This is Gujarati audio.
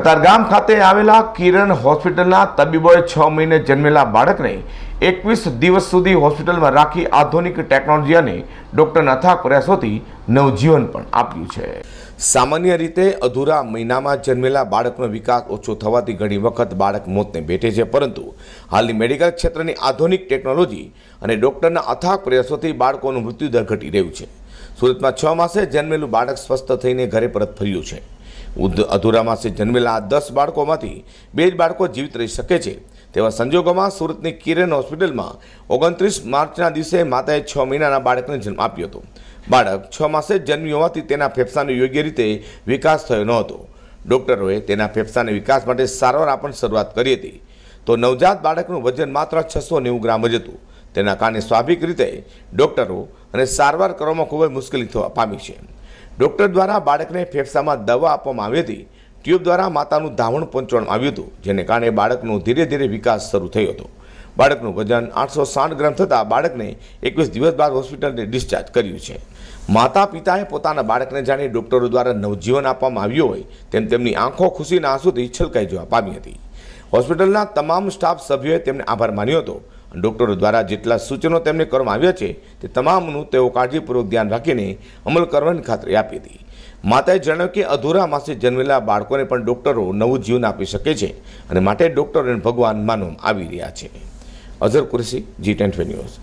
કતારગામ ખાતે આવેલા કિરણ હોસ્પિટલના તબીબોએ છ મહિને જન્મેલા બાળકને એકવીસ દિવસ સુધી હોસ્પિટલમાં રાખી આધુનિક ટેકનોલોજી અને ડૉક્ટરના અથાગ પ્રયાસોથી નવજીવન પણ આપ્યું છે સામાન્ય રીતે અધૂરા મહિનામાં જન્મેલા બાળકનો વિકાસ ઓછો થવાથી ઘણી વખત બાળક મોતને ભેટે છે પરંતુ હાલની મેડિકલ ક્ષેત્રની આધુનિક ટેકનોલોજી અને ડૉક્ટરના અથાક પ્રયાસોથી બાળકોનું મૃત્યુદર ઘટી રહ્યું છે સુરતમાં છ માસે જન્મેલું બાળક સ્વસ્થ થઈને ઘરે પરત ફર્યું છે અધૂરા માસે જન્મેલા આ દસ બાળકોમાંથી બે જ બાળકો જીવિત રહી શકે છે તેવા સંજોગોમાં સુરતની કિરણ હોસ્પિટલમાં ઓગણત્રીસ માર્ચના દિવસે માતાએ છ મહિનાના બાળકને જન્મ આપ્યો હતો બાળક છ માસે જન્મ્યું હોવાથી તેના ફેફસાનો યોગ્ય રીતે વિકાસ થયો ન હતો ડૉક્ટરોએ તેના ફેફસાને વિકાસ માટે સારવાર આપવાની શરૂઆત કરી હતી તો નવજાત બાળકનું વજન માત્ર છસો નેવું ગ્રામ જ હતું તેના કારણે સ્વાભાવિક રીતે ડૉક્ટરો અને સારવાર કરવામાં ખૂબ જ મુશ્કેલી થવા પામી છે ડૉક્ટર દ્વારા બાળકને ફેફસામાં દવા આપવામાં આવી હતી ટ્યુબ દ્વારા માતાનું ધાવણ પહોંચવામાં આવ્યું હતું જેને કારણે બાળકનો ધીરે ધીરે વિકાસ શરૂ થયો હતો બાળકનું વજન આઠસો સાઠ ગ્રામ થતાં બાળકને એકવીસ દિવસ બાદ હોસ્પિટલને ડિસ્ચાર્જ કર્યું છે માતા પિતાએ પોતાના બાળકને જાણી ડૉક્ટરો દ્વારા નવજીવન આપવામાં આવ્યું હોય તેમ તેમની આંખો ખુશીના આંસુથી છલકાઈ જોવા પામી હતી હોસ્પિટલના તમામ સ્ટાફ સભ્યોએ તેમને આભાર માન્યો હતો ડૉક્ટરો દ્વારા જેટલા સૂચનો તેમને કરવામાં આવ્યા છે તે તમામનું તેઓ કાળજીપૂર્વક ધ્યાન રાખીને અમલ કરવાની ખાતરી આપી હતી માતાએ જણાવ્યું કે અધૂરા માસે જન્મેલા બાળકોને પણ ડૉક્ટરો નવું જીવન આપી શકે છે અને માટે ડોક્ટરોને ભગવાન માનવામાં આવી રહ્યા છે અઝર કુરેશી જી ટેન્ટ ન્યૂઝ